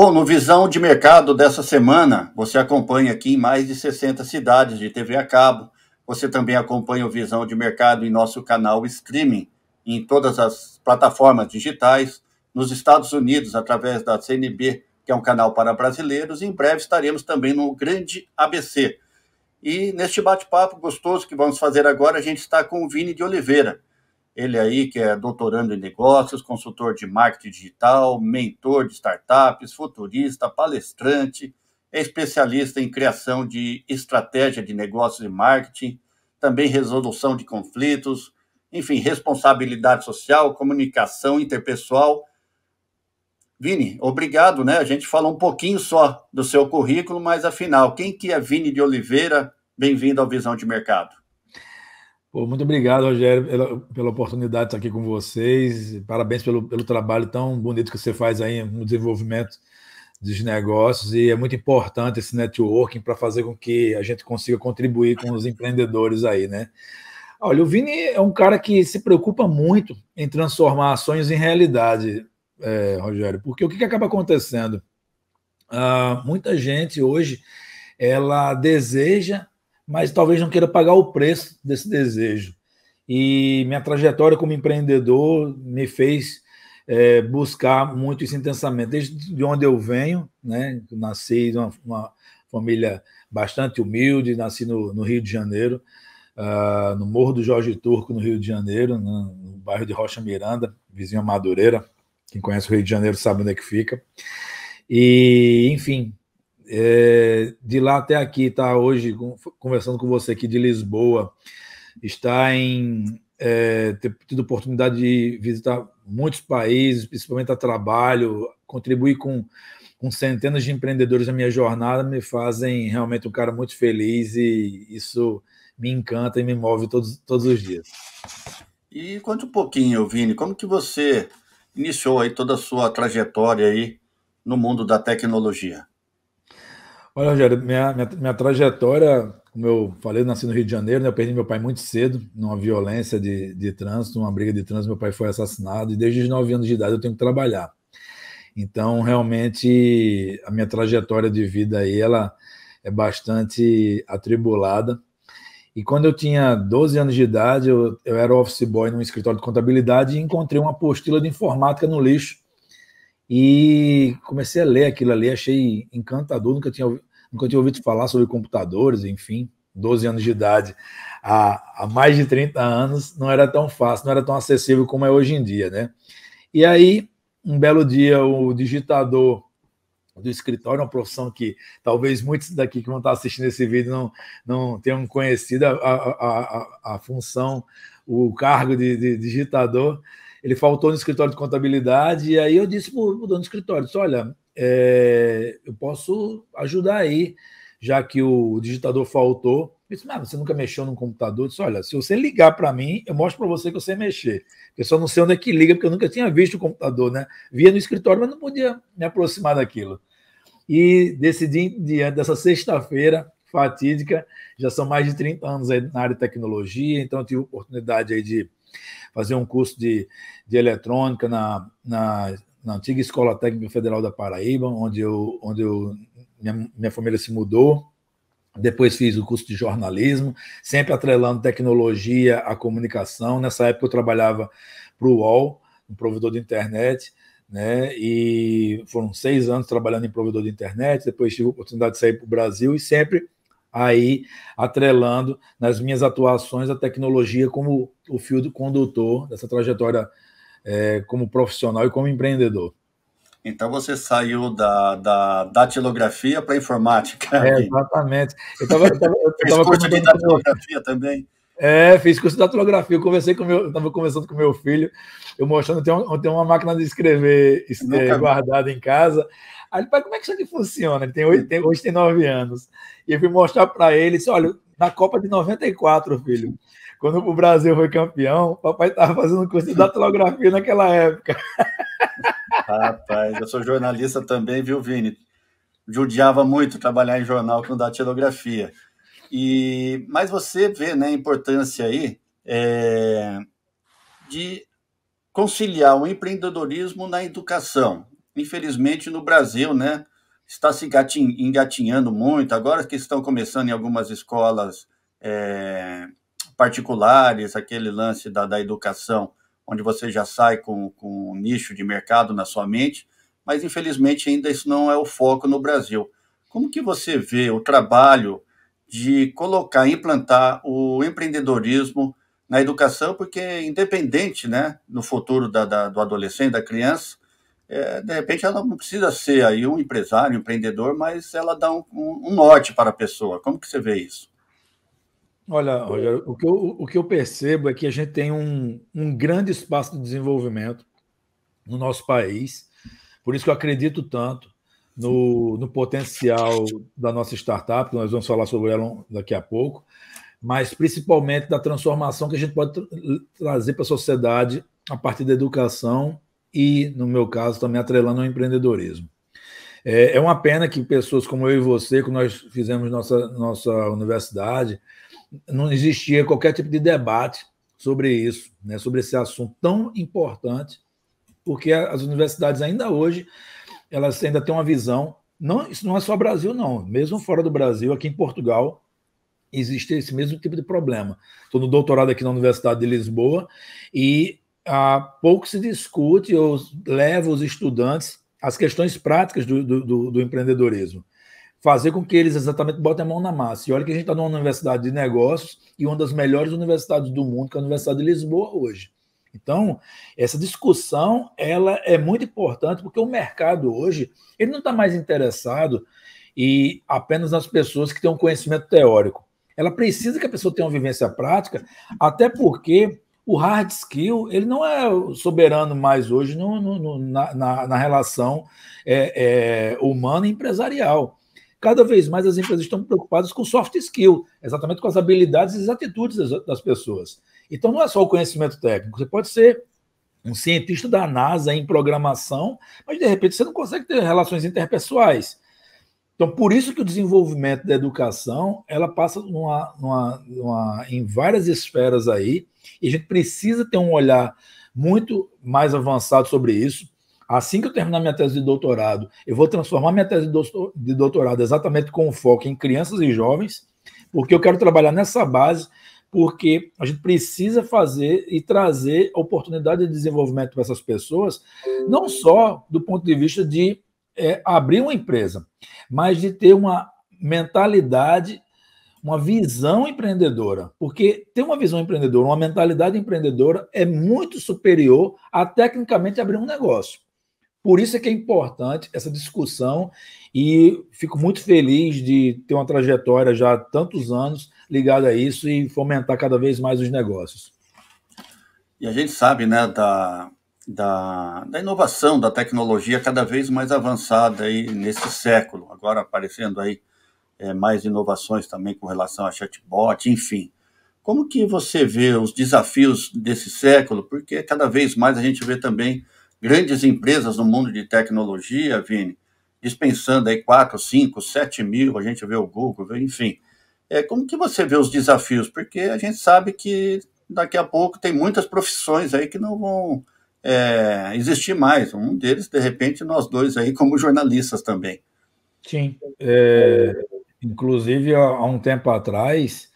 Bom, no Visão de Mercado dessa semana, você acompanha aqui em mais de 60 cidades de TV a cabo. Você também acompanha o Visão de Mercado em nosso canal streaming, em todas as plataformas digitais, nos Estados Unidos, através da CNB, que é um canal para brasileiros, e em breve estaremos também no Grande ABC. E neste bate-papo gostoso que vamos fazer agora, a gente está com o Vini de Oliveira, ele aí que é doutorando em negócios, consultor de marketing digital, mentor de startups, futurista, palestrante, é especialista em criação de estratégia de negócios e marketing, também resolução de conflitos, enfim, responsabilidade social, comunicação interpessoal. Vini, obrigado, né? A gente falou um pouquinho só do seu currículo, mas afinal, quem que é Vini de Oliveira? Bem-vindo ao Visão de Mercado. Pô, muito obrigado, Rogério, pela, pela, oportunidade de estar aqui com vocês. Parabéns pelo, pelo trabalho tão bonito que você faz aí no desenvolvimento dos negócios. E é muito importante esse networking para fazer com que a gente consiga contribuir com os empreendedores aí, né? Olha, o Vini é um cara que se preocupa muito em transformar sonhos em realidade, é, Rogério, porque o que, que acaba acontecendo? Ah, muita gente hoje ela deseja mas talvez não queira pagar o preço desse desejo. E minha trajetória como empreendedor me fez é, buscar muito esse intensamente. Desde de onde eu venho, né? nasci de uma família bastante humilde, nasci no, no Rio de Janeiro, uh, no Morro do Jorge Turco, no Rio de Janeiro, no, né, no bairro de Rocha Miranda, vizinho Madureira. Quem conhece o Rio de Janeiro sabe onde é que fica. E, enfim, é, de lá até aqui, tá? Hoje, conversando com você aqui de Lisboa, está em é, ter tido oportunidade de visitar muitos países, principalmente a trabalho, contribuir com, com centenas de empreendedores na minha jornada, me fazem realmente um cara muito feliz e isso me encanta e me move todos, todos os dias. E conta um pouquinho, Vini, como que você iniciou aí toda a sua trajetória aí no mundo da tecnologia? Olha, Rogério, minha, minha, minha, trajetória, como eu falei, eu nasci no Rio de Janeiro, né? eu perdi meu pai muito cedo, numa violência de, de trânsito, numa briga de trânsito, meu pai foi assassinado, e desde os 9 anos de idade eu tenho que trabalhar. Então, realmente, a minha trajetória de vida aí, ela é bastante atribulada. E quando eu tinha 12 anos de idade, eu, eu era office boy num escritório de contabilidade e encontrei uma apostila de informática no lixo. E comecei a ler aquilo ali, achei encantador, nunca tinha nunca tinha ouvido falar sobre computadores, enfim, 12 anos de idade, há, há mais de 30 anos, não era tão fácil, não era tão acessível como é hoje em dia, né? E aí, um belo dia, o digitador do escritório, uma profissão que talvez muitos daqui que vão estar assistindo esse vídeo não, não tenham conhecido a, a, a, a função, o cargo de, de, digitador. Ele faltou no escritório de contabilidade, e aí eu disse para o dono do escritório: disse, olha, é, eu posso ajudar aí, já que o digitador faltou. Eu disse, mas você nunca mexeu num computador? Eu disse, olha, se você ligar para mim, eu mostro para você que eu sei mexer. Eu só não sei onde é que liga, porque eu nunca tinha visto o computador, né? Via no escritório, mas não podia me aproximar daquilo. E decidi em diante, dessa sexta-feira fatídica, já são mais de 30 anos aí na área de tecnologia, então eu tive oportunidade aí de fazer um curso de, de eletrônica na, na na antiga Escola Técnica Federal da Paraíba, onde eu, onde eu minha, minha família se mudou. Depois fiz o curso de jornalismo, sempre atrelando tecnologia à comunicação. Nessa época eu trabalhava para o UOL, um provedor de internet, né? E foram seis anos trabalhando em provedor de internet. Depois tive a oportunidade de sair para o Brasil e sempre aí atrelando nas minhas atuações a tecnologia como o fio do condutor dessa trajetória é, como profissional e como empreendedor. Então você saiu da, da datilografia para informática. É, exatamente. Eu tava, eu tava, eu curso de datilografia também. É, fiz curso de datilografia. Eu conversei com meu, estava conversando com meu filho, eu mostrando, tem uma, tem uma máquina de escrever é, guardada em casa. Aí ele, pai, como é que isso aqui funciona? Ele tem, hoje tem nove anos. E eu fui mostrar para ele, disse, olha, na Copa de 94, filho. Quando o Brasil foi campeão, o papai estava fazendo curso de datilografia naquela época. Rapaz, eu sou jornalista também, viu, Vini? Judiava muito trabalhar em jornal com datilografia. E, mas você vê né, a importância aí é, de conciliar o empreendedorismo na educação. Infelizmente, no Brasil, né, está se engatinhando muito, agora que estão começando em algumas escolas é, particulares, aquele lance da, da educação, onde você já sai com, com um nicho de mercado na sua mente, mas infelizmente ainda isso não é o foco no Brasil. Como que você vê o trabalho de colocar, implantar o empreendedorismo na educação, porque independente, né, no futuro da, da, do adolescente, da criança, é, de repente ela não precisa ser aí um empresário, um empreendedor, mas ela dá um, um, um norte para a pessoa. Como que você vê isso? Olha, o que eu, o que eu percebo é que a gente tem um, um grande espaço de desenvolvimento no nosso país, por isso que eu acredito tanto no, no potencial da nossa startup, que nós vamos falar sobre ela daqui a pouco, mas principalmente da transformação que a gente pode tra trazer para a sociedade a partir da educação e, no meu caso, também atrelando ao empreendedorismo. É, é, uma pena que pessoas como eu e você, que nós fizemos nossa, nossa universidade, não existia qualquer tipo de debate sobre isso, né, sobre esse assunto tão importante, porque as universidades ainda hoje elas ainda têm uma visão. Não, isso não é só Brasil, não. Mesmo fora do Brasil, aqui em Portugal, existe esse mesmo tipo de problema. Estou no doutorado aqui na Universidade de Lisboa e ah, pouco se discute ou leva os estudantes às questões práticas do, do, do empreendedorismo. Fazer com que eles exatamente botem a mão na massa. E olha que a gente está numa universidade de negócios e uma das melhores universidades do mundo, que é a Universidade de Lisboa hoje. Então, essa discussão ela é muito importante porque o mercado hoje ele não está mais interessado e apenas nas pessoas que têm um conhecimento teórico. Ela precisa que a pessoa tenha uma vivência prática, até porque o hard skill ele não é soberano mais hoje no, no, no, na, na, relação é, é, humana e empresarial. Cada vez mais as empresas estão preocupadas com soft skill, exatamente com as habilidades e as atitudes das, das pessoas. Então não é só o conhecimento técnico, você pode ser um cientista da NASA em programação, mas de repente você não consegue ter relações interpessoais. Então, por isso que o desenvolvimento da educação ela passa numa, numa, numa, em várias esferas aí, e a gente precisa ter um olhar muito mais avançado sobre isso. Assim que eu terminar minha tese de doutorado, eu vou transformar minha tese de doutorado exatamente com foco em crianças e jovens, porque eu quero trabalhar nessa base, porque a gente precisa fazer e trazer oportunidade de desenvolvimento para essas pessoas, não só do ponto de vista de é, abrir uma empresa, mas de ter uma mentalidade uma visão empreendedora, porque ter uma visão empreendedora, uma mentalidade empreendedora é muito superior a tecnicamente abrir um negócio. Por isso é que é importante essa discussão e fico muito feliz de ter uma trajetória já há tantos anos ligada a isso e fomentar cada vez mais os negócios. E a gente sabe, né, da, da, da inovação, da tecnologia cada vez mais avançada aí nesse século, agora aparecendo aí é, mais inovações também com relação a chatbot, enfim. Como que você vê os desafios desse século? Porque cada vez mais a gente vê também grandes empresas no mundo de tecnologia, Vini, dispensando aí 4, 5, 7 mil, a gente vê o Google, enfim. É, como que você vê os desafios? Porque a gente sabe que daqui a pouco tem muitas profissões aí que não vão é, existir mais. Um deles, de repente, nós dois aí como jornalistas também. Sim. É, Inclusive, há um tempo atrás,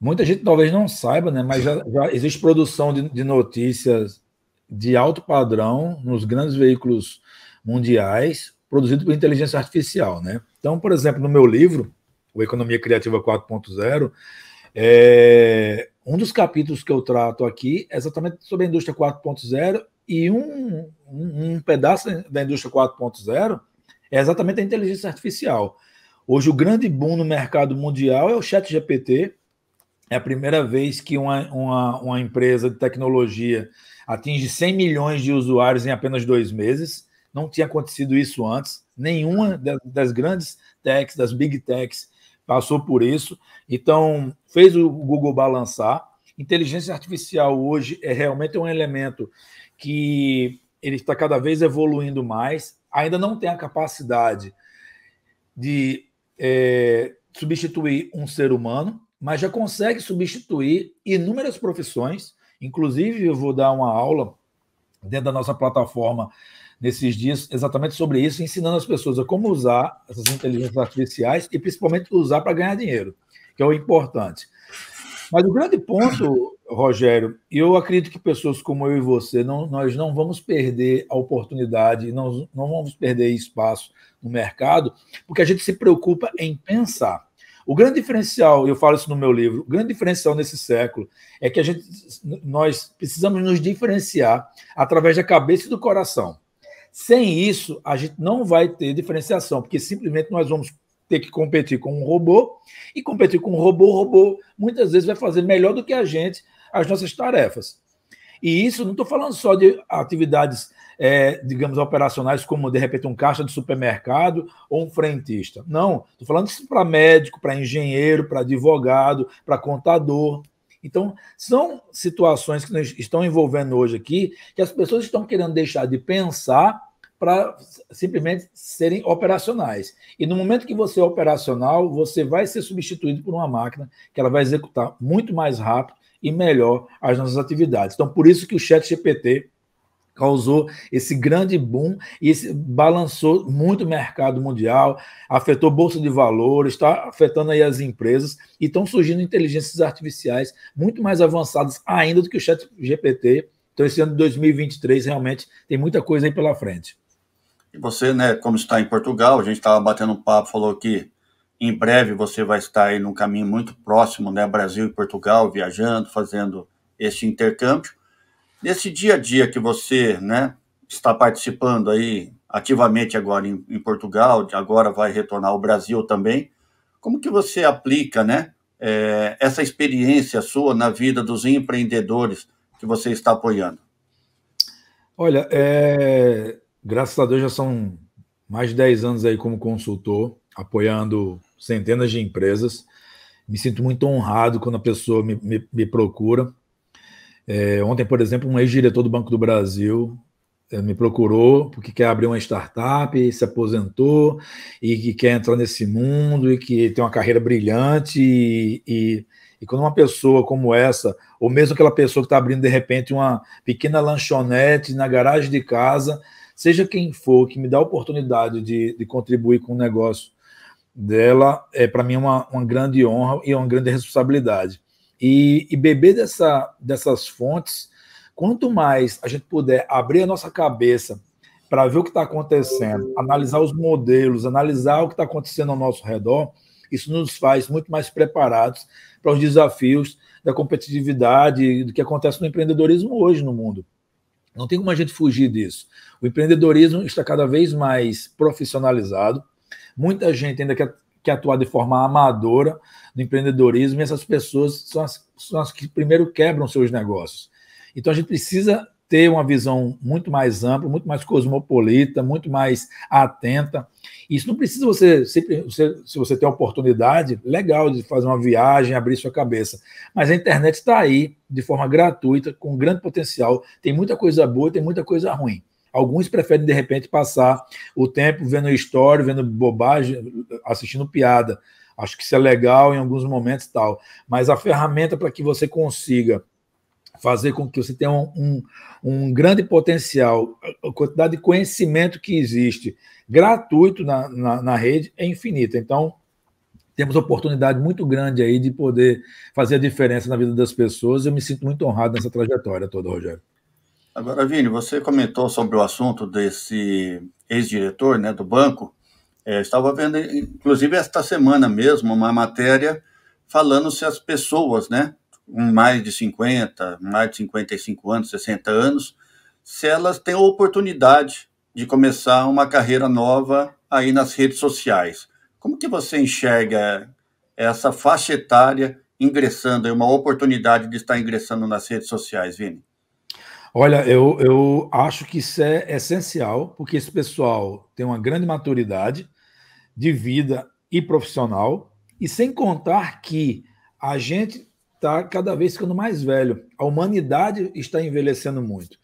muita gente talvez não saiba, né? Mas já, já existe produção de, de, notícias de alto padrão nos grandes veículos mundiais, produzido por inteligência artificial, né? Então, por exemplo, no meu livro, o Economia Criativa 4.0, é, um dos capítulos que eu trato aqui é exatamente sobre a indústria 4.0 e um, um, um pedaço da indústria 4.0 é exatamente a inteligência artificial. Hoje o grande boom no mercado mundial é o chat GPT. É a primeira vez que uma, uma, uma empresa de tecnologia atinge 100 milhões de usuários em apenas dois meses. Não tinha acontecido isso antes. Nenhuma das grandes techs, das big techs, passou por isso. Então, fez o Google balançar. Inteligência artificial hoje é realmente um elemento que ele está cada vez evoluindo mais. Ainda não tem a capacidade de é, substituir um ser humano, mas já consegue substituir inúmeras profissões. Inclusive, eu vou dar uma aula dentro da nossa plataforma nesses dias exatamente sobre isso, ensinando as pessoas a como usar essas inteligências artificiais e principalmente usar para ganhar dinheiro, que é o importante. Mas o grande ponto, Rogério, e eu acredito que pessoas como eu e você, não, nós não vamos perder a oportunidade, não, não vamos perder espaço no mercado, porque a gente se preocupa em pensar. O grande diferencial, eu falo isso no meu livro, o grande diferencial nesse século é que a gente, nós precisamos nos diferenciar através da cabeça e do coração. Sem isso, a gente não vai ter diferenciação, porque simplesmente nós vamos ter que competir com um robô, e competir com um robô, robô muitas vezes vai fazer melhor do que a gente as nossas tarefas. E isso não estou falando só de atividades, é, digamos, operacionais, como de repente um caixa de supermercado ou um frentista. Não, estou falando isso para médico, para engenheiro, para advogado, para contador. Então, são situações que estão envolvendo hoje aqui que as pessoas estão querendo deixar de pensar para simplesmente serem operacionais. E no momento que você é operacional, você vai ser substituído por uma máquina que ela vai executar muito mais rápido e melhor as nossas atividades. Então, por isso que o Chat GPT causou esse grande boom e esse, balançou muito o mercado mundial, afetou bolsa de valores, está afetando aí as empresas e estão surgindo inteligências artificiais muito mais avançadas ainda do que o chat GPT. Então, esse ano de 2023 realmente tem muita coisa aí pela frente. E você, né, como está em Portugal, a gente estava batendo um papo, falou que em breve você vai estar aí num caminho muito próximo, né, Brasil e Portugal, viajando, fazendo este intercâmbio. Nesse dia a dia que você, né, está participando aí ativamente agora em, em Portugal, agora vai retornar ao Brasil também, como que você aplica, né, é, essa experiência sua na vida dos empreendedores que você está apoiando? Olha, é, graças a Deus já são mais de 10 anos aí como consultor, apoiando centenas de empresas. Me sinto muito honrado quando a pessoa me, me, me procura. É, ontem, por exemplo, um ex-diretor do Banco do Brasil é, me procurou porque quer abrir uma startup, e se aposentou e que quer entrar nesse mundo e que tem uma carreira brilhante. E, e, e quando uma pessoa como essa, ou mesmo aquela pessoa que está abrindo de repente uma pequena lanchonete na garagem de casa, seja quem for, que me dá a oportunidade de, de contribuir com o negócio dela, é para mim é uma, uma grande honra e uma grande responsabilidade. E, e beber dessa, dessas fontes, quanto mais a gente puder abrir a nossa cabeça para ver o que está acontecendo, analisar os modelos, analisar o que está acontecendo ao nosso redor, isso nos faz muito mais preparados para os desafios da competitividade do que acontece no empreendedorismo hoje no mundo. Não tem como a gente fugir disso. O empreendedorismo está cada vez mais profissionalizado. Muita gente ainda quer, atuar de forma amadora no empreendedorismo e essas pessoas são as, são as que primeiro quebram seus negócios. Então a gente precisa ter uma visão muito mais ampla, muito mais cosmopolita, muito mais atenta. Isso não precisa você, sempre, se você tem a oportunidade, legal de fazer uma viagem, abrir sua cabeça. Mas a internet está aí de forma gratuita, com grande potencial. Tem muita coisa boa, tem muita coisa ruim. Alguns preferem, de repente, passar o tempo vendo história, vendo bobagem, assistindo piada. Acho que isso é legal em alguns momentos tal. Mas a ferramenta para que você consiga fazer com que você tenha um, um, um, grande potencial. A quantidade de conhecimento que existe gratuito na, na, na, rede é infinita. Então, temos oportunidade muito grande aí de poder fazer a diferença na vida das pessoas. Eu me sinto muito honrado nessa trajetória toda, Rogério. Agora, Vini, você comentou sobre o assunto desse ex-diretor né, do banco. É, estava vendo, inclusive, esta semana mesmo, uma matéria falando se as pessoas, né, mais de 50, mais de 55 anos, 60 anos, se elas têm a oportunidade de começar uma carreira nova aí nas redes sociais. Como que você enxerga essa faixa etária ingressando, uma oportunidade de estar ingressando nas redes sociais, Vini? Olha, eu, eu acho que isso é essencial, porque esse pessoal tem uma grande maturidade de vida e profissional, e sem contar que a gente está cada vez ficando mais velho. A humanidade está envelhecendo muito.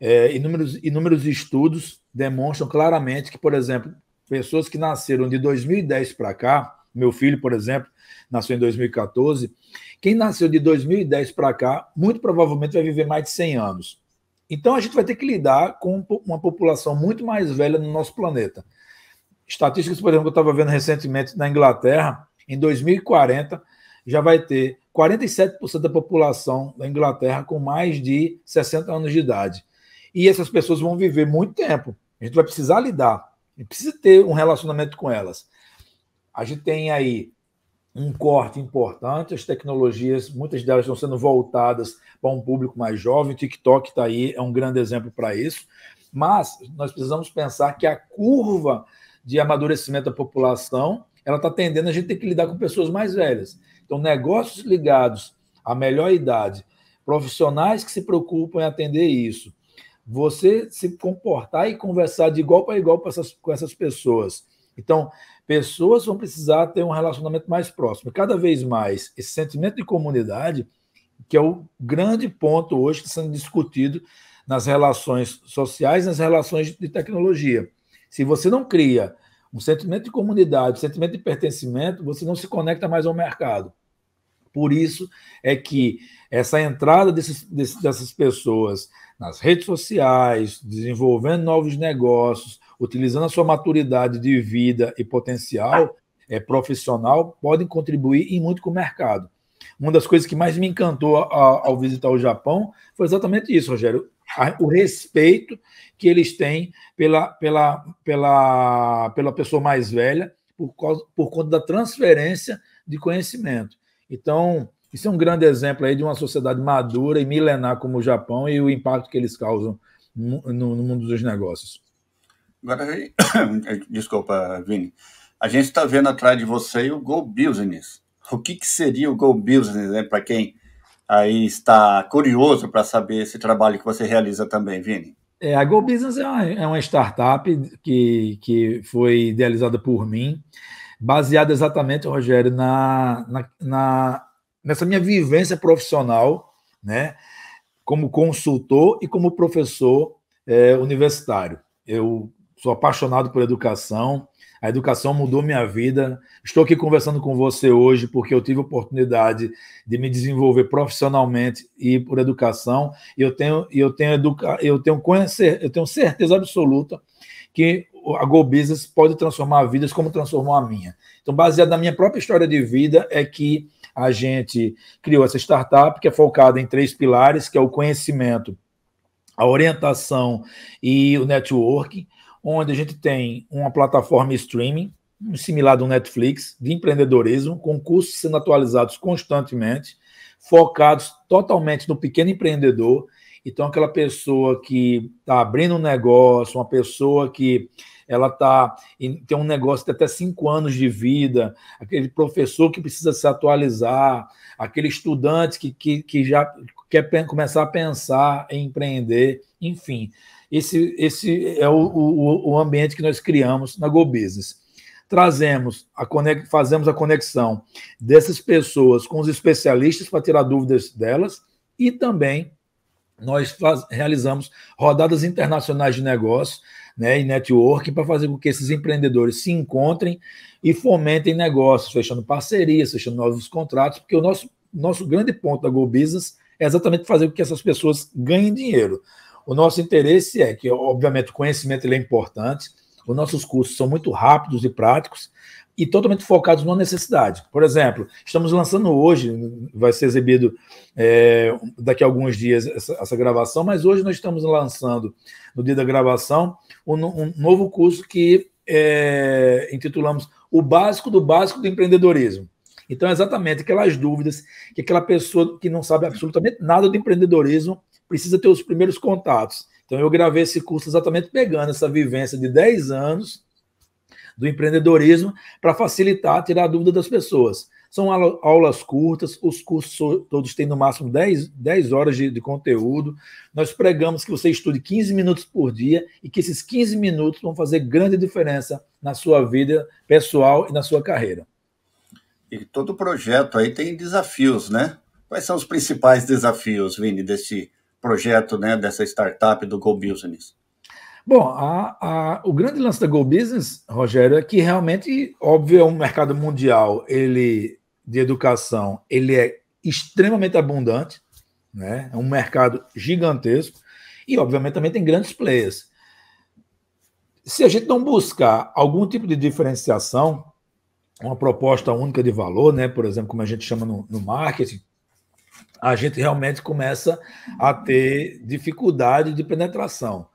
É, inúmeros, inúmeros estudos demonstram claramente que, por exemplo, pessoas que nasceram de 2010 para cá, meu filho, por exemplo, nasceu em 2014, quem nasceu de 2010 para cá, muito provavelmente vai viver mais de 100 anos. Então a gente vai ter que lidar com uma população muito mais velha no nosso planeta. Estatísticas, por exemplo, que eu estava vendo recentemente na Inglaterra, em 2040 já vai ter 47% da população da Inglaterra com mais de 60 anos de idade. E essas pessoas vão viver muito tempo. A gente vai precisar lidar, a gente precisa ter um relacionamento com elas. A gente tem aí um corte importante, as tecnologias, muitas delas estão sendo voltadas para um público mais jovem, o TikTok está aí, é um grande exemplo para isso. Mas nós precisamos pensar que a curva de amadurecimento da população ela está tendendo a gente ter que lidar com pessoas mais velhas. Então, negócios ligados à melhor idade, profissionais que se preocupam em atender isso, você se comportar e conversar de igual para igual com essas, com essas pessoas. Então, pessoas vão precisar ter um relacionamento mais próximo. Cada vez mais, esse sentimento de comunidade, que é o grande ponto hoje que está sendo discutido nas relações sociais, nas relações de tecnologia. Se você não cria um sentimento de comunidade, um sentimento de pertencimento, você não se conecta mais ao mercado. Por isso é que essa entrada desses, desses, dessas pessoas nas redes sociais, desenvolvendo novos negócios, utilizando a sua maturidade de vida e potencial é, profissional, podem contribuir e muito com o mercado. Uma das coisas que mais me encantou ao, ao visitar o Japão foi exatamente isso, Rogério o respeito que eles têm pela, pela, pela, pela pessoa mais velha por, causa, por conta da transferência de conhecimento. Então, isso é um grande exemplo aí de uma sociedade madura e milenar como o Japão e o impacto que eles causam no, no, mundo dos negócios. Agora, desculpa, Vini. A gente está vendo atrás de você o Go Business. O que, que seria o Go Business, né? Para quem aí está curioso para saber esse trabalho que você realiza também, Vini. É, a Go Business é uma, é uma startup que, que foi idealizada por mim, baseada exatamente, Rogério, na, na, na nessa minha vivência profissional, né, como consultor e como professor é, universitário. Eu sou apaixonado por educação, a educação mudou minha vida. Estou aqui conversando com você hoje porque eu tive a oportunidade de me desenvolver profissionalmente e por educação. E eu tenho, eu tenho, educa... eu tenho, conhecer, eu tenho certeza absoluta que a Go Business pode transformar vidas como transformou a minha. Então, baseado na minha própria história de vida, é que a gente criou essa startup que é focada em três pilares, que é o conhecimento, a orientação e o networking onde a gente tem uma plataforma streaming, similar do Netflix, de empreendedorismo, com cursos sendo atualizados constantemente, focados totalmente no pequeno empreendedor. Então, aquela pessoa que está abrindo um negócio, uma pessoa que ela tá tem um negócio de até cinco anos de vida, aquele professor que precisa se atualizar, aquele estudante que, que, que já quer começar a pensar em empreender, enfim, esse, esse é o, o, o ambiente que nós criamos na Go Business. Trazemos, a conex, fazemos a conexão dessas pessoas com os especialistas para tirar dúvidas delas e também nós faz, realizamos rodadas internacionais de negócio né, e network para fazer com que esses empreendedores se encontrem e fomentem negócios, fechando parcerias, fechando novos contratos, porque o nosso, nosso grande ponto da Go Business é exatamente fazer com que essas pessoas ganhem dinheiro. O nosso interesse é que, obviamente, o conhecimento ele é importante, os nossos cursos são muito rápidos e práticos e totalmente focados na necessidade. Por exemplo, estamos lançando hoje, vai ser exibido é, daqui a alguns dias essa, essa, gravação, mas hoje nós estamos lançando, no dia da gravação, um, um novo curso que é, intitulamos O Básico do Básico do Empreendedorismo. Então, é exatamente aquelas dúvidas que aquela pessoa que não sabe absolutamente nada do empreendedorismo precisa ter os primeiros contatos. Então, eu gravei esse curso exatamente pegando essa vivência de 10 anos do empreendedorismo para facilitar, tirar a dúvida das pessoas. São aulas curtas, os cursos todos têm no máximo 10, 10 horas de, de conteúdo. Nós pregamos que você estude 15 minutos por dia e que esses 15 minutos vão fazer grande diferença na sua vida pessoal e na sua carreira. E todo projeto aí tem desafios, né? Quais são os principais desafios, Vini, desse projeto né, dessa startup do Go Business? Bom, a, a, o grande lance da Go Business, Rogério, é que realmente, óbvio, é um mercado mundial, ele de educação, ele é extremamente abundante, né? É um mercado gigantesco e, obviamente, também tem grandes players. Se a gente não buscar algum tipo de diferenciação, uma proposta única de valor, né? Por exemplo, como a gente chama no, no marketing, a gente realmente começa a ter dificuldade de penetração.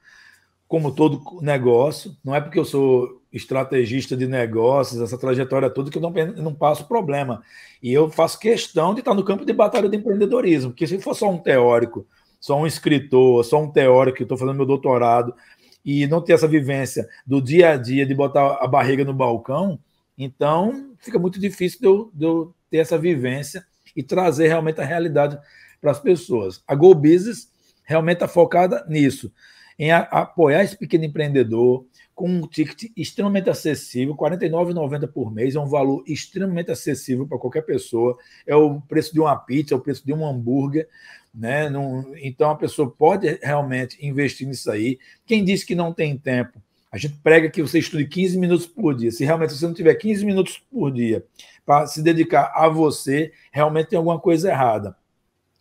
Como todo negócio, não é porque eu sou estrategista de negócios, essa trajetória toda, que eu não, não passo problema. E eu faço questão de estar no campo de batalha do empreendedorismo, porque se for só um teórico, só um escritor, só um teórico, que estou fazendo meu doutorado, e não ter essa vivência do dia a dia de botar a barriga no balcão, então fica muito difícil de eu, de eu ter essa vivência e trazer realmente a realidade para as pessoas. A Go Business realmente está focada nisso, em a, apoiar esse pequeno empreendedor com um ticket extremamente acessível, R$ 49,90 por mês, é um valor extremamente acessível para qualquer pessoa, é o preço de uma pizza, é o preço de um hambúrguer, né? então a pessoa pode realmente investir nisso aí. Quem disse que não tem tempo? A gente prega que você estude 15 minutos por dia. Se realmente você não tiver 15 minutos por dia para se dedicar a você, realmente tem alguma coisa errada.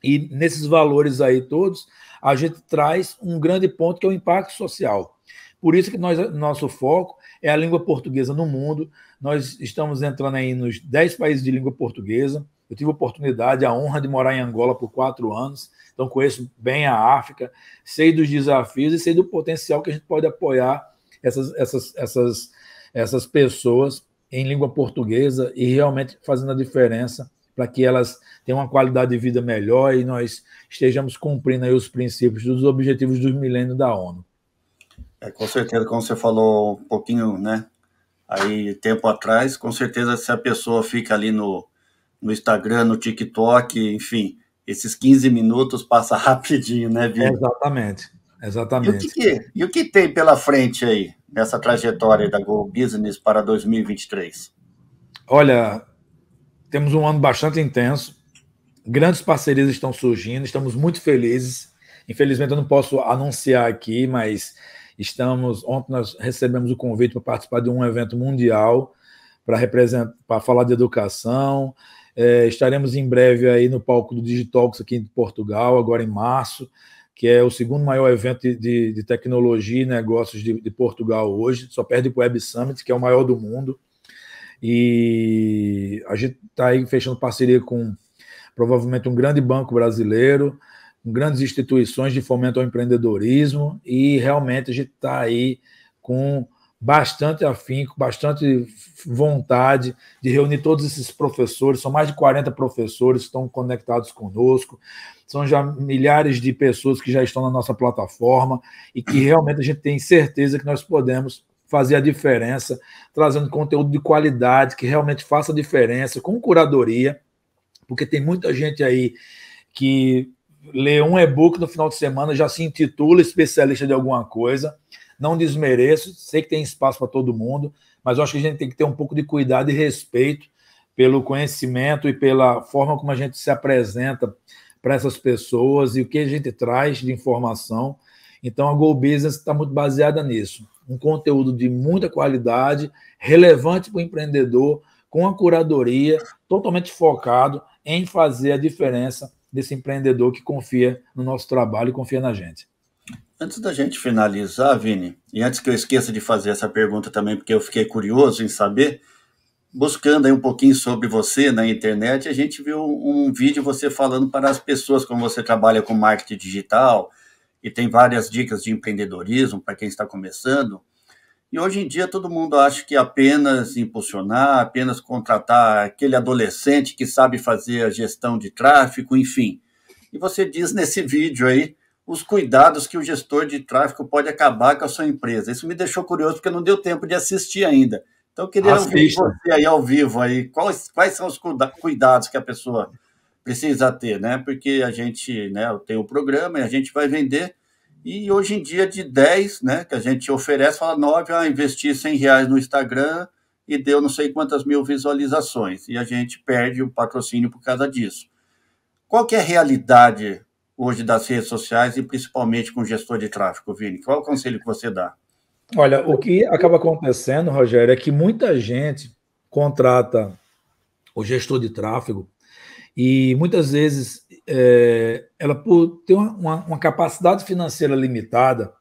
E nesses valores aí todos, a gente traz um grande ponto que é o impacto social. Por isso que nós, nosso foco é a língua portuguesa no mundo. Nós estamos entrando aí nos 10 países de língua portuguesa. Eu tive a oportunidade, a honra de morar em Angola por quatro anos, então conheço bem a África, sei dos desafios e sei do potencial que a gente pode apoiar essas, essas, essas, essas pessoas em língua portuguesa e realmente fazendo a diferença para que elas tenham uma qualidade de vida melhor e nós estejamos cumprindo os princípios dos objetivos do milênio da ONU. É, com certeza, como você falou um pouquinho, né? Aí, tempo atrás, com certeza, se a pessoa fica ali no, no Instagram, no TikTok, enfim, esses 15 minutos passa rapidinho, né, Vitor? Exatamente, exatamente. E o que, que, e o que tem pela frente aí? nessa trajetória da Go Business para 2023? Olha, temos um ano bastante intenso, grandes parcerias estão surgindo, estamos muito felizes. Infelizmente, eu não posso anunciar aqui, mas estamos. Ontem nós recebemos o convite para participar de um evento mundial para representar, para falar de educação. É, estaremos em breve aí no palco do Digitalks aqui em Portugal, agora em março, que é o segundo maior evento de, de, tecnologia e negócios de, de, Portugal hoje, só perde para o Web Summit, que é o maior do mundo. E a gente está aí fechando parceria com provavelmente um grande banco brasileiro, com grandes instituições de fomento ao empreendedorismo, e realmente a gente está aí com bastante afinco, bastante vontade de reunir todos esses professores. São mais de 40 professores que estão conectados conosco. São já milhares de pessoas que já estão na nossa plataforma e que realmente a gente tem certeza que nós podemos fazer a diferença, trazendo conteúdo de qualidade que realmente faça a diferença, com curadoria, porque tem muita gente aí que lê um e-book no final de semana, já se intitula especialista de alguma coisa não desmereço, sei que tem espaço para todo mundo, mas acho que a gente tem que ter um pouco de cuidado e respeito pelo conhecimento e pela forma como a gente se apresenta para essas pessoas e o que a gente traz de informação. Então, a Go Business está muito baseada nisso. Um conteúdo de muita qualidade, relevante para o empreendedor, com a curadoria, totalmente focado em fazer a diferença desse empreendedor que confia no nosso trabalho e confia na gente. Antes da gente finalizar, Vini, e antes que eu esqueça de fazer essa pergunta também, porque eu fiquei curioso em saber, buscando aí um pouquinho sobre você na internet, a gente viu um vídeo você falando para as pessoas como você trabalha com marketing digital e tem várias dicas de empreendedorismo para quem está começando. E hoje em dia todo mundo acha que apenas impulsionar, apenas contratar aquele adolescente que sabe fazer a gestão de tráfego, enfim. E você diz nesse vídeo aí os cuidados que o gestor de tráfego pode acabar com a sua empresa. Isso me deixou curioso porque não deu tempo de assistir ainda. Então eu queria Assista. ouvir você aí ao vivo aí quais, quais são os cuidados que a pessoa precisa ter, né? Porque a gente, né, tem o um programa e a gente vai vender e hoje em dia de 10, né, que a gente oferece, fala 9, ah, investir 100 reais no Instagram e deu não sei quantas mil visualizações e a gente perde o patrocínio por causa disso. Qual que é a realidade hoje das redes sociais e principalmente com o gestor de tráfego, Vini? Qual o conselho que você dá? Olha, o que acaba acontecendo, Rogério, é que muita gente contrata o gestor de tráfego e muitas vezes é, ela por ter uma, uma capacidade financeira limitada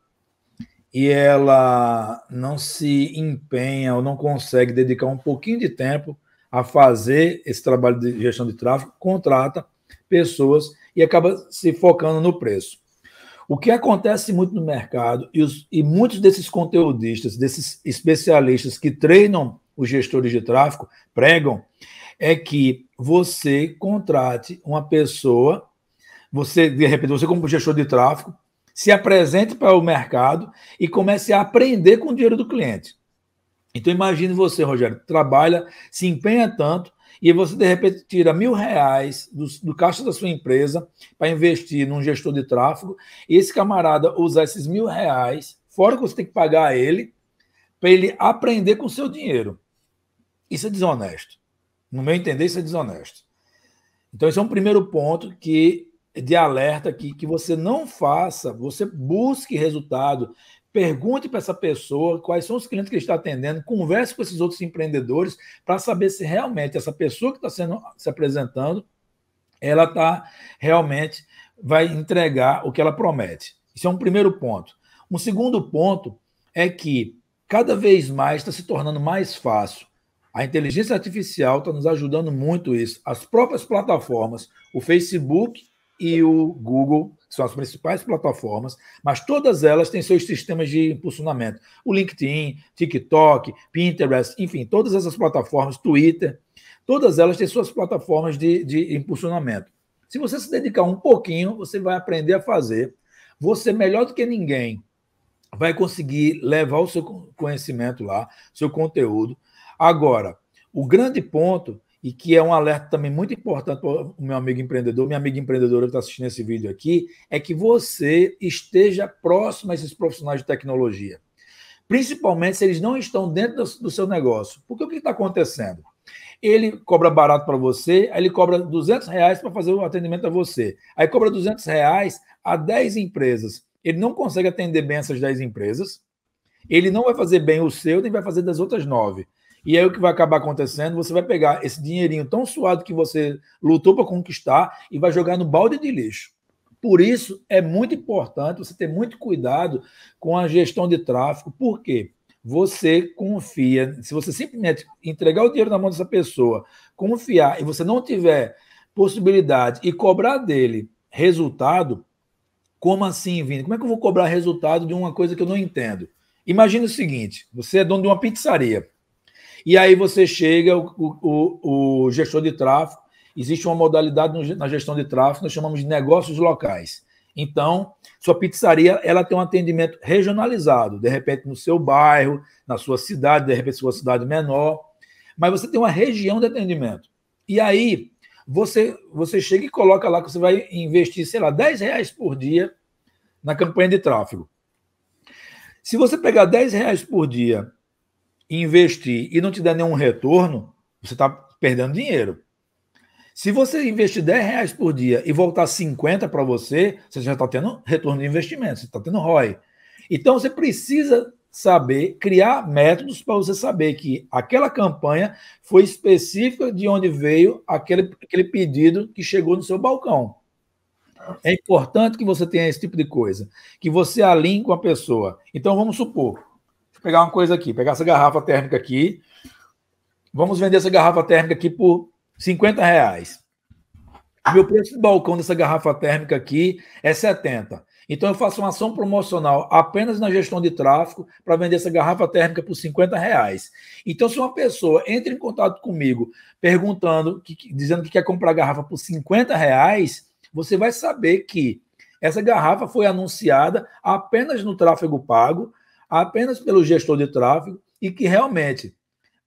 e ela não se empenha ou não consegue dedicar um pouquinho de tempo a fazer esse trabalho de gestão de tráfego, contrata pessoas e acaba se focando no preço. O que acontece muito no mercado, e, os, e muitos desses conteudistas, desses especialistas que treinam os gestores de tráfego, pregam, é que você contrate uma pessoa, você, de repente, você, como gestor de tráfego, se apresente para o mercado e comece a aprender com o dinheiro do cliente. Então imagine você, Rogério, trabalha, se empenha tanto e você de repente tira mil reais do, do caixa da sua empresa para investir num gestor de tráfego, e esse camarada usa esses mil reais, fora que você tem que pagar a ele, para ele aprender com o seu dinheiro. Isso é desonesto. No meu entender, isso é desonesto. Então, esse é um primeiro ponto que de alerta que, que você não faça, você busque resultado, Pergunte para essa pessoa quais são os clientes que ele está atendendo, converse com esses outros empreendedores para saber se realmente essa pessoa que está sendo se apresentando, ela está realmente vai entregar o que ela promete. Isso é um primeiro ponto. Um segundo ponto é que cada vez mais está se tornando mais fácil. A inteligência artificial está nos ajudando muito isso. As próprias plataformas, o Facebook e o Google, que são as principais plataformas, mas todas elas têm seus sistemas de impulsionamento. O LinkedIn, TikTok, Pinterest, enfim, todas essas plataformas, Twitter, todas elas têm suas plataformas de, de impulsionamento. Se você se dedicar um pouquinho, você vai aprender a fazer. Você, melhor do que ninguém, vai conseguir levar o seu conhecimento lá, seu conteúdo. Agora, o grande ponto e que é um alerta também muito importante para o meu amigo empreendedor, minha amiga empreendedora que está assistindo esse vídeo aqui, é que você esteja próximo a esses profissionais de tecnologia. Principalmente se eles não estão dentro do seu negócio. Porque o que está acontecendo? Ele cobra barato para você, aí ele cobra 200 reais para fazer o atendimento a você. Aí cobra 200 reais a 10 empresas. Ele não consegue atender bem essas 10 empresas, ele não vai fazer bem o seu, nem vai fazer das outras nove. E aí o que vai acabar acontecendo? Você vai pegar esse dinheirinho tão suado que você lutou para conquistar e vai jogar no balde de lixo. Por isso é muito importante você ter muito cuidado com a gestão de tráfego. Por quê? Você confia, se você simplesmente entregar o dinheiro na mão dessa pessoa, confiar e você não tiver possibilidade e cobrar dele resultado, como assim, Vini? Como é que eu vou cobrar resultado de uma coisa que eu não entendo? Imagina o seguinte: você é dono de uma pizzaria. E aí você chega, o, o, o gestor de tráfego, existe uma modalidade na gestão de tráfego, nós chamamos de negócios locais. Então, sua pizzaria ela tem um atendimento regionalizado, de repente no seu bairro, na sua cidade, de repente sua cidade menor, mas você tem uma região de atendimento. E aí você você chega e coloca lá que você vai investir, sei lá, 10 reais por dia na campanha de tráfego. Se você pegar 10 reais por dia investir e não te der nenhum retorno, você está perdendo dinheiro. Se você investir 10 reais por dia e voltar 50 para você, você já está tendo retorno de investimento, você está tendo ROI. Então você precisa saber criar métodos para você saber que aquela campanha foi específica de onde veio aquele, aquele pedido que chegou no seu balcão. É importante que você tenha esse tipo de coisa, que você alinhe com a pessoa. Então vamos supor, Vou pegar uma coisa aqui, pegar essa garrafa térmica aqui. Vamos vender essa garrafa térmica aqui por 50 reais. O meu preço de balcão dessa garrafa térmica aqui é 70. Então eu faço uma ação promocional apenas na gestão de tráfego para vender essa garrafa térmica por 50 reais. Então, se uma pessoa entra em contato comigo perguntando, que, dizendo que quer comprar garrafa por 50 reais, você vai saber que essa garrafa foi anunciada apenas no tráfego pago, apenas pelo gestor de tráfego e que realmente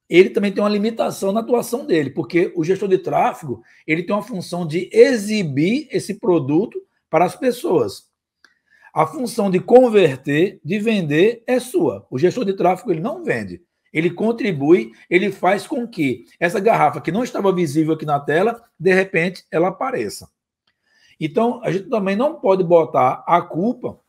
ele também tem uma limitação na atuação dele, porque o gestor de tráfego ele tem uma função de exibir esse produto para as pessoas. A função de converter, de vender, é sua. O gestor de tráfego ele não vende. Ele contribui, ele faz com que essa garrafa que não estava visível aqui na tela, de repente, ela apareça. Então, a gente também não pode botar a culpa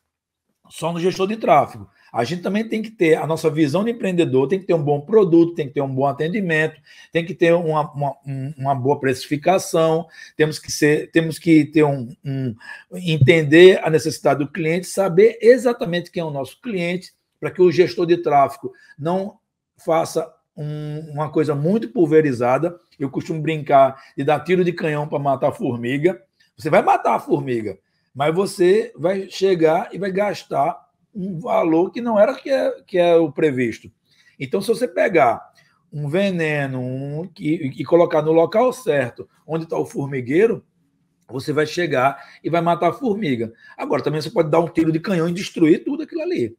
só no gestor de tráfego. A gente também tem que ter a nossa visão de empreendedor, tem que ter um bom produto, tem que ter um bom atendimento, tem que ter uma, uma, uma boa precificação, temos que ser, temos que ter um, um entender a necessidade do cliente, saber exatamente quem é o nosso cliente, para que o gestor de tráfego não faça um, uma coisa muito pulverizada. Eu costumo brincar de dar tiro de canhão para matar a formiga. Você vai matar a formiga, mas você vai chegar e vai gastar um valor que não era que é, que é o previsto. Então, se você pegar um veneno um, e, e colocar no local certo, onde está o formigueiro, você vai chegar e vai matar a formiga. Agora, também você pode dar um tiro de canhão e destruir tudo aquilo ali.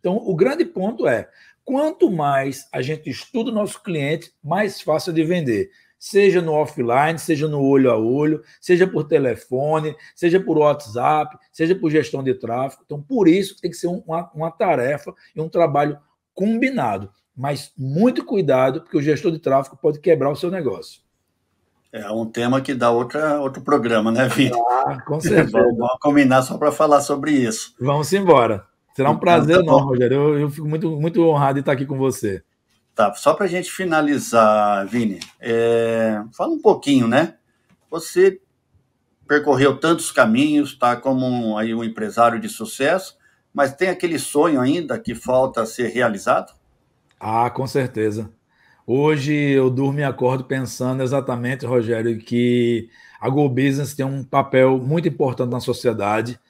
Então, o grande ponto é: quanto mais a gente estuda o nosso cliente, mais fácil de vender seja no offline, seja no olho a olho, seja por telefone, seja por WhatsApp, seja por gestão de tráfego. Então, por isso tem que ser uma, uma tarefa e um trabalho combinado. Mas muito cuidado, porque o gestor de tráfego pode quebrar o seu negócio. É um tema que dá outra, outro programa, né, Vitor? Ah, com certeza. Vamos, vamos combinar só para falar sobre isso. Vamos embora. Será um então prazer então, tá enorme, Rogério. Eu, eu fico muito, muito honrado de estar aqui com você. Tá, só para a gente finalizar, Vini, é, fala um pouquinho, né? Você percorreu tantos caminhos, está como um, aí um empresário de sucesso, mas tem aquele sonho ainda que falta ser realizado? Ah, com certeza. Hoje eu durmo e acordo pensando exatamente, Rogério, que a Go Business tem um papel muito importante na sociedade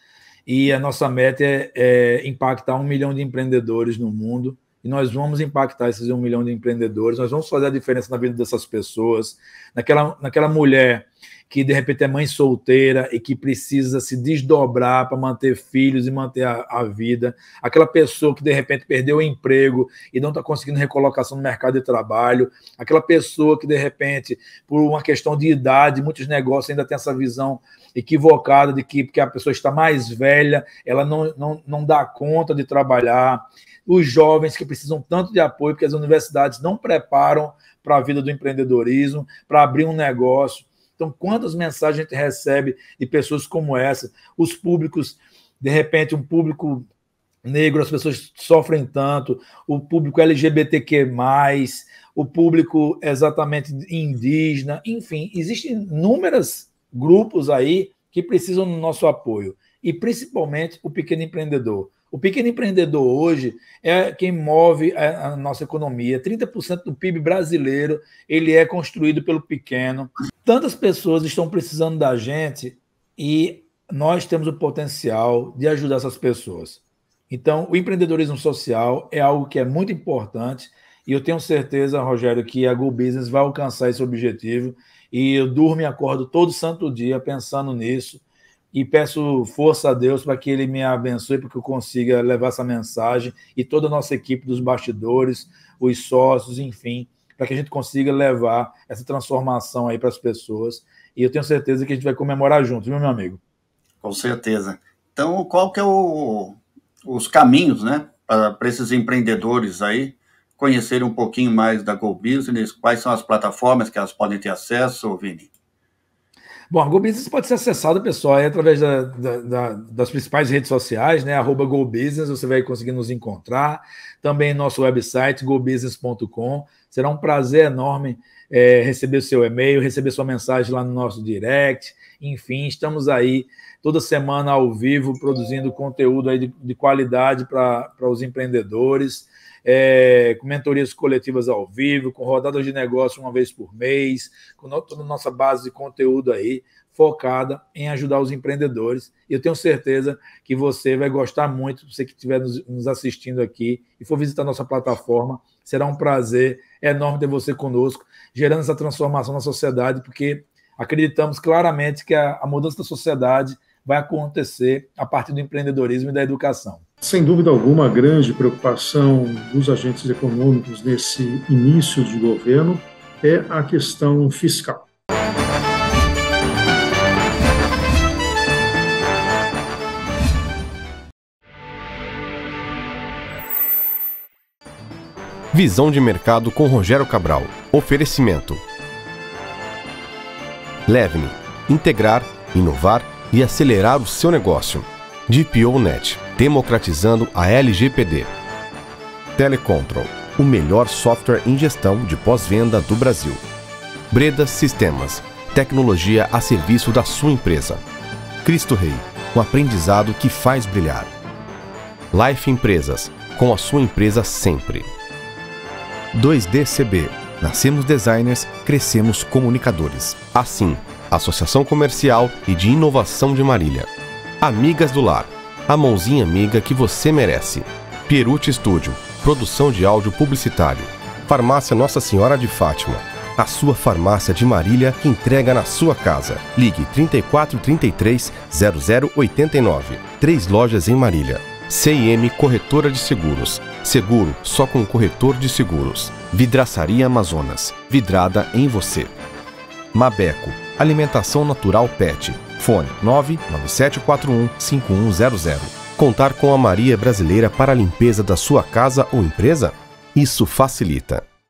e a nossa meta é, é impactar um milhão de empreendedores no mundo e nós vamos impactar esses um milhão de empreendedores, nós vamos fazer a diferença na vida dessas pessoas, naquela, naquela mulher que de repente é mãe solteira e que precisa se desdobrar para manter filhos e manter a, a, vida, aquela pessoa que de repente perdeu o emprego e não está conseguindo recolocação no mercado de trabalho, aquela pessoa que de repente, por uma questão de idade, muitos negócios ainda têm essa visão equivocada de que porque a pessoa está mais velha, ela não, não, não dá conta de trabalhar, os jovens que precisam tanto de apoio, porque as universidades não preparam para a vida do empreendedorismo, para abrir um negócio. Então, quantas mensagens a gente recebe de pessoas como essa? Os públicos, de repente, um público negro, as pessoas sofrem tanto, o público LGBTQ, o público exatamente indígena, enfim, existem inúmeros grupos aí que precisam do nosso apoio, e principalmente o pequeno empreendedor. O pequeno empreendedor hoje é quem move a, a nossa economia. 30% do PIB brasileiro ele é construído pelo pequeno. Tantas pessoas estão precisando da gente e nós temos o potencial de ajudar essas pessoas. Então, o empreendedorismo social é algo que é muito importante e eu tenho certeza, Rogério, que a Go Business vai alcançar esse objetivo e eu durmo e acordo todo santo dia pensando nisso e peço força a Deus para que Ele me abençoe, para que eu consiga levar essa mensagem e toda a nossa equipe dos bastidores, os sócios, enfim, para que a gente consiga levar essa transformação aí para as pessoas. E eu tenho certeza que a gente vai comemorar junto, viu, meu amigo? Com certeza. Então, qual que é o, os caminhos, né, para esses empreendedores aí conhecerem um pouquinho mais da Go Business, quais são as plataformas que elas podem ter acesso, Vini? Bom, a GoBusiness pode ser acessada, pessoal, através da, da, da, das principais redes sociais, né? Arroba GoBusiness, você vai conseguir nos encontrar. Também nosso website, gobusiness.com. Será um prazer enorme é, receber o seu e-mail, receber sua mensagem lá no nosso direct. Enfim, estamos aí toda semana ao vivo, produzindo conteúdo aí de, de qualidade para os empreendedores é, com mentorias coletivas ao vivo, com rodadas de negócio uma vez por mês, com no, toda a nossa base de conteúdo aí focada em ajudar os empreendedores. E eu tenho certeza que você vai gostar muito, você que estiver nos, nos assistindo aqui e for visitar nossa plataforma, será um prazer enorme ter você conosco, gerando essa transformação na sociedade, porque acreditamos claramente que a, a mudança da sociedade vai acontecer a partir do empreendedorismo e da educação. Sem dúvida alguma, a grande preocupação dos agentes econômicos nesse início de governo é a questão fiscal. Visão de mercado com Rogério Cabral. Oferecimento. Levne. Integrar, inovar e acelerar o seu negócio. DPO Net democratizando a LGPD. Telecontrol, o melhor software em gestão de pós-venda do Brasil. Breda Sistemas, tecnologia a serviço da sua empresa. Cristo Rei, um aprendizado que faz brilhar. Life Empresas, com a sua empresa sempre. 2DCB, nascemos designers, crescemos comunicadores. Assim, Associação Comercial e de Inovação de Marília. Amigas do Lar, a mãozinha amiga que você merece. Pierucci Studio, produção de áudio publicitário. Farmácia Nossa Senhora de Fátima, a sua farmácia de Marília que entrega na sua casa. Ligue 3433 0089. Três lojas em Marília. CM Corretora de Seguros. Seguro só com corretor de seguros. Vidraçaria Amazonas. Vidrada em você. Mabeco. Alimentação natural pet Fone 99741 5100. Contar com a Maria Brasileira para a limpeza da sua casa ou empresa? Isso facilita.